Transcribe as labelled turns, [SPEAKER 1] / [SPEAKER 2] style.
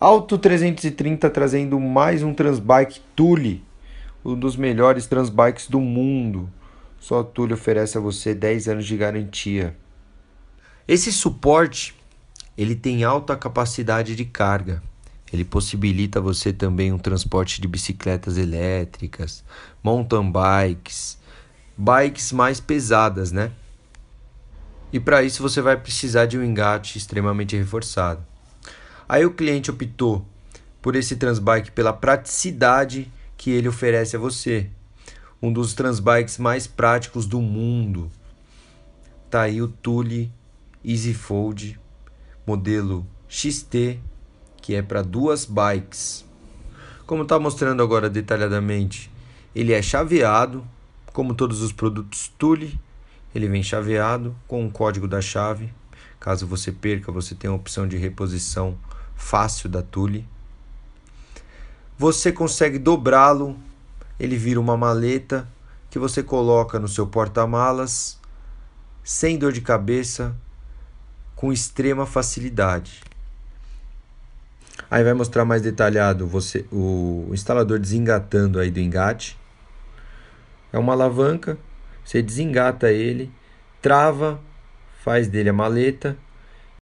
[SPEAKER 1] Alto 330 trazendo mais um transbike Tule, um dos melhores transbikes do mundo. Só a Tule oferece a você 10 anos de garantia. Esse suporte, ele tem alta capacidade de carga. Ele possibilita você também um transporte de bicicletas elétricas, mountain bikes, bikes mais pesadas, né? E para isso você vai precisar de um engate extremamente reforçado. Aí o cliente optou por esse transbike pela praticidade que ele oferece a você. Um dos transbikes mais práticos do mundo. Tá aí o Thule Easy Fold modelo XT, que é para duas bikes. Como está mostrando agora detalhadamente, ele é chaveado, como todos os produtos Thule, ele vem chaveado com o código da chave. Caso você perca, você tem a opção de reposição fácil da Tule. Você consegue dobrá-lo, ele vira uma maleta que você coloca no seu porta-malas sem dor de cabeça, com extrema facilidade. Aí vai mostrar mais detalhado você o instalador desengatando aí do engate. É uma alavanca, você desengata ele, trava, faz dele a maleta